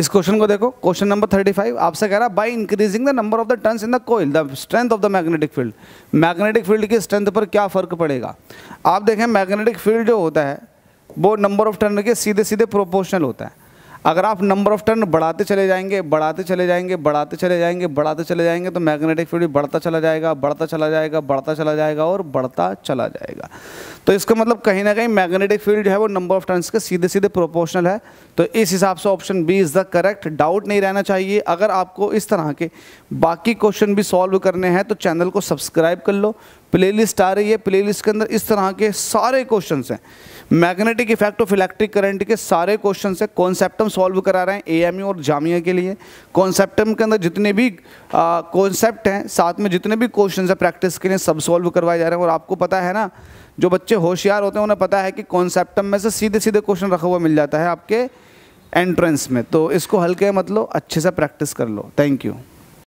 इस क्वेश्चन को देखो क्वेश्चन नंबर 35 आपसे कह रहा है by increasing the number of the turns in the coil the strength of the magnetic field magnetic field की स्ट्रेंथ पर क्या फर्क पड़ेगा आप देखें मैग्नेटिक फील्ड जो होता है वो नंबर ऑफ टर्न के सीधे सीधे प्रोपोर्शनल होता है अगर आप नंबर ऑफ टर्न बढ़ाते चले जाएंगे बढ़ाते चले जाएंगे बढ़ाते चले जाएंगे बढ़ाते चले जाएंगे तो मैग्नेटिक फील्ड बढ़ता चला जाएगा बढ़ता चला जाएगा बढ़ता चला जाएगा और बढ़ता चला जाएगा तो इसका मतलब कहीं ना कहीं मैग्नेटिक फील्ड जो है वो नंबर ऑफ टर्न्स के सीधे सीधे प्रोपोर्शनल है तो इस हिसाब से option B is the correct doubt नहीं रहना चाहिए अगर आपको इस तरह के बाकी क्वेश्चन भी सॉल्व करने हैं तो चैनल को सब्सक्राइब कर लो प्लेलिस्ट आ रही है प्लेलिस्ट के अंदर इस तरह के सारे क्वेश्चन हैं magnetic effect of electric current के सारे क्वेश्चन हैं कॉन्सेप्टम सॉल्व करा रहे हैं ए और जामिया के लिए कॉन्सेप्टम के अंदर जितने भी कॉन्सेप्ट हैं साथ में जितने भी क्वेश्चन हैं प्रैक्टिस के लिए सब सॉल्व करवाए जा रहे हैं और आपको पता है ना जो बच्चे होशियार होते हैं उन्हें पता है कि कॉन्सेप्टम में से सीधे सीधे क्वेश्चन रखा हुआ मिल जाता है आपके एंट्रेंस में तो इसको हल्के मतलब अच्छे से प्रैक्टिस कर लो थैंक यू